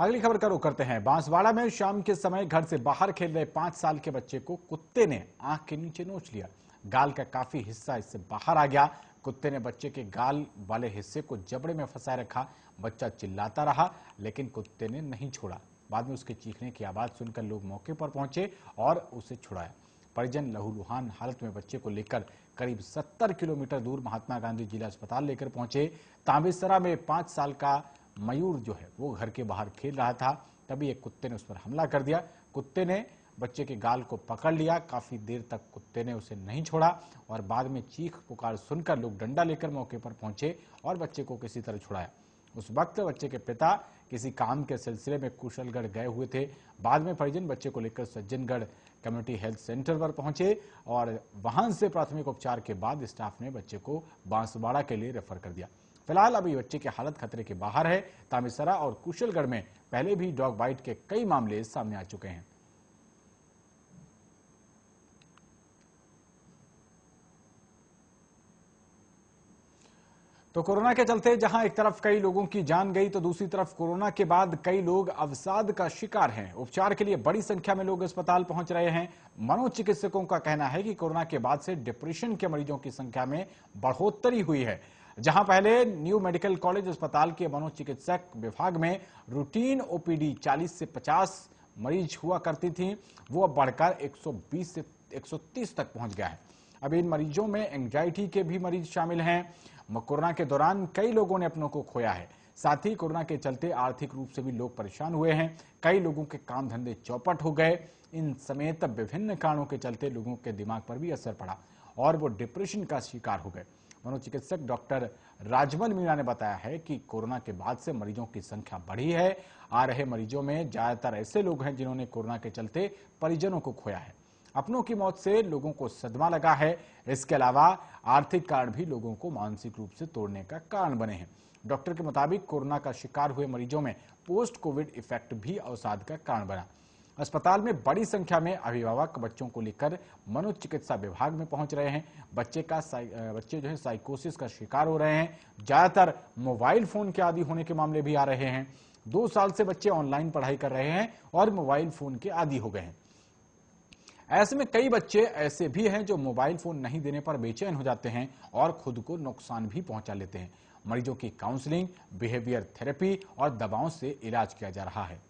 अगली खबर का रुख करते हैं बांसवाड़ा में शाम के समय घर से बाहर खेल रहे पांच साल के बच्चे को कुत्ते ने आंख के नीचे नोच लिया गाल का काफी हिस्सा इससे बाहर आ गया कुत्ते ने बच्चे के गाल वाले हिस्से को जबड़े में फंसाए रखा बच्चा चिल्लाता रहा लेकिन कुत्ते ने नहीं छोड़ा बाद में उसके चीखने की आवाज सुनकर लोग मौके पर पहुंचे और उसे छुड़ाया परिजन लहूलुहान हालत में बच्चे को लेकर करीब 70 किलोमीटर दूर महात्मा गांधी जिला अस्पताल लेकर पहुंचे तांबेसरा में पांच साल का मयूर जो है वो घर के बाहर खेल रहा था तभी एक कुत्ते ने उस पर हमला कर दिया कुत्ते ने बच्चे के गाल को पकड़ लिया काफी देर तक कुत्ते ने उसे नहीं छोड़ा और बाद में चीख पुकार सुनकर लोग डंडा लेकर मौके पर पहुंचे और बच्चे को किसी तरह छुड़ाया उस वक्त बच्चे के पिता किसी काम के सिलसिले में कुशलगढ़ गए हुए थे बाद में परिजन बच्चे को लेकर सज्जनगढ़ कम्युनिटी हेल्थ सेंटर पर पहुंचे और वहां से प्राथमिक उपचार के बाद स्टाफ ने बच्चे को बांसवाड़ा के लिए रेफर कर दिया फिलहाल अभी बच्चे की हालत खतरे के बाहर है तामिसरा और कुशलगढ़ में पहले भी डॉग बाइट के कई मामले सामने आ चुके हैं तो कोरोना के चलते जहां एक तरफ कई लोगों की जान गई तो दूसरी तरफ कोरोना के बाद कई लोग अवसाद का शिकार हैं उपचार के लिए बड़ी संख्या में लोग अस्पताल पहुंच रहे हैं मनोचिकित्सकों का कहना है कि कोरोना के बाद से डिप्रेशन के मरीजों की संख्या में बढ़ोतरी हुई है जहां पहले न्यू मेडिकल कॉलेज अस्पताल के मनोचिकित्सक विभाग में रूटीन ओपीडी 40 से 50 मरीज हुआ करती थी वो अब बढ़कर 120 से 130 तक पहुंच गया है अब इन मरीजों में एंग्जाइटी के भी मरीज शामिल हैं कोरोना के दौरान कई लोगों ने अपनों को खोया है साथ ही कोरोना के चलते आर्थिक रूप से भी लोग परेशान हुए हैं कई लोगों के काम धंधे चौपट हो गए इन समेत विभिन्न कारणों के चलते लोगों के दिमाग पर भी असर पड़ा और वो डिप्रेशन का शिकार हो गए मनोचिकित्सक डॉक्टर राजमन मीणा ने बताया है कि कोरोना के बाद से मरीजों की संख्या बढ़ी है आ रहे मरीजों में ज्यादातर ऐसे लोग हैं जिन्होंने कोरोना के चलते परिजनों को खोया है अपनों की मौत से लोगों को सदमा लगा है इसके अलावा आर्थिक कारण भी लोगों को मानसिक रूप से तोड़ने का कारण बने हैं डॉक्टर के मुताबिक कोरोना का शिकार हुए मरीजों में पोस्ट कोविड इफेक्ट भी अवसाद का कारण बना अस्पताल में बड़ी संख्या में अभिभावक बच्चों को लेकर मनोचिकित्सा विभाग में पहुंच रहे हैं बच्चे का बच्चे जो है साइकोसिस का शिकार हो रहे हैं ज्यादातर मोबाइल फोन के आदि होने के मामले भी आ रहे हैं दो साल से बच्चे ऑनलाइन पढ़ाई कर रहे हैं और मोबाइल फोन के आदि हो गए हैं ऐसे में कई बच्चे ऐसे भी हैं जो मोबाइल फोन नहीं देने पर बेचैन हो जाते हैं और खुद को नुकसान भी पहुंचा लेते हैं मरीजों की काउंसलिंग बिहेवियर थेरेपी और दवाओं से इलाज किया जा रहा है